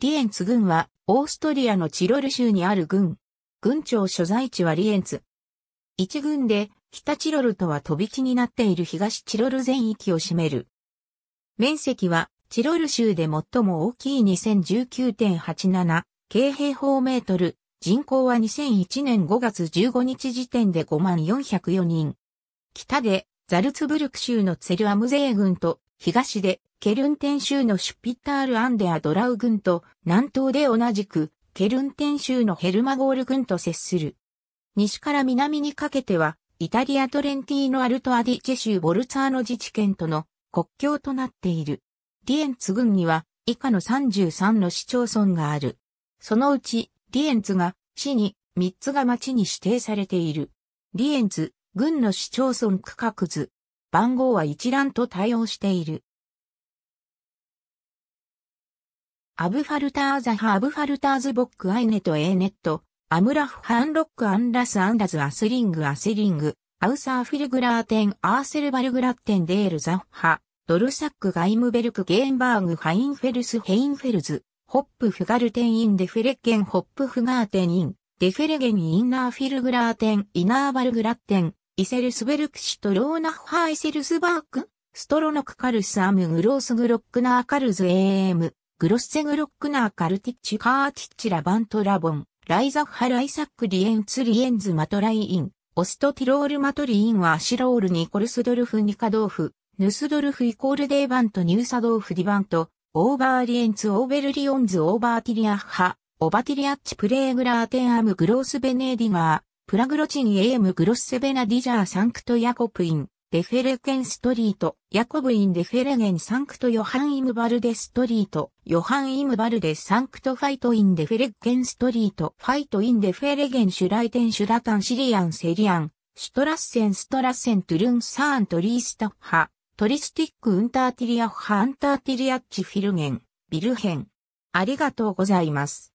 リエンツ軍は、オーストリアのチロル州にある軍。軍庁所在地はリエンツ。一軍で、北チロルとは飛び地になっている東チロル全域を占める。面積は、チロル州で最も大きい2019.87平方メートル、人口は2001年5月15日時点で5万404人。北で、ザルツブルク州のツェルアムゼー軍と東でケルンテン州のシュピッタール・アンデア・ドラウ軍と南東で同じくケルンテン州のヘルマゴール軍と接する。西から南にかけてはイタリアトレンティーノ・アルト・アディチェ州ボルツァーノ自治県との国境となっている。リエンツ軍には以下の33の市町村がある。そのうちリエンツが市に3つが町に指定されている。リエンツ、軍の市町村区画図。番号は一覧と対応している。アブファルターザハアブファルターズボックアイネとエーネット、アムラフハンロックアンラスアンダズアスリングアセリング、アウサーフィルグラーテンアーセルバルグラッテンデールザッハ、ドルサックガイムベルクゲーンバーグハインフェルスヘインフェルズ、ホップフガルテンインデフレッゲンホップフガーテンイン、デフェレゲンインナーフィルグラーテンイナーバルグラッテンイセルスベルクシとローナッハーイセルスバーク、ストロノクカルスアムグロースグロックナーカルズエーム、グロッセグロックナーカルティッチカーティッチラバントラボン、ライザッハライサックリエンツリエンズマトライイン、オストティロールマトリインはアシロールニコルスドルフニカドーフ、ヌスドルフイコールデーバントニューサドーフディバント、オーバーリエンツオーベルリオンズオーバーティリアッハ、オバティリアッチプレーグラーテンアムグロースベネーディガー、プラグロチン AM グロッセベナディジャーサンクトヤコプイン、デフェレケンストリート、ヤコブインデフェレゲンサンクトヨハンイムバルデストリート、ヨハンイムバルデサンクトファイトインデフェレケンストリート、ファイトインデフェレゲンシュライテンシュラタンシリアンセリアン、シュトラッセンストラッセントゥルンサーントリースタッハ、トリスティックウンターティリアッハンターティリアッチフィルゲン、ビルヘン。ありがとうございます。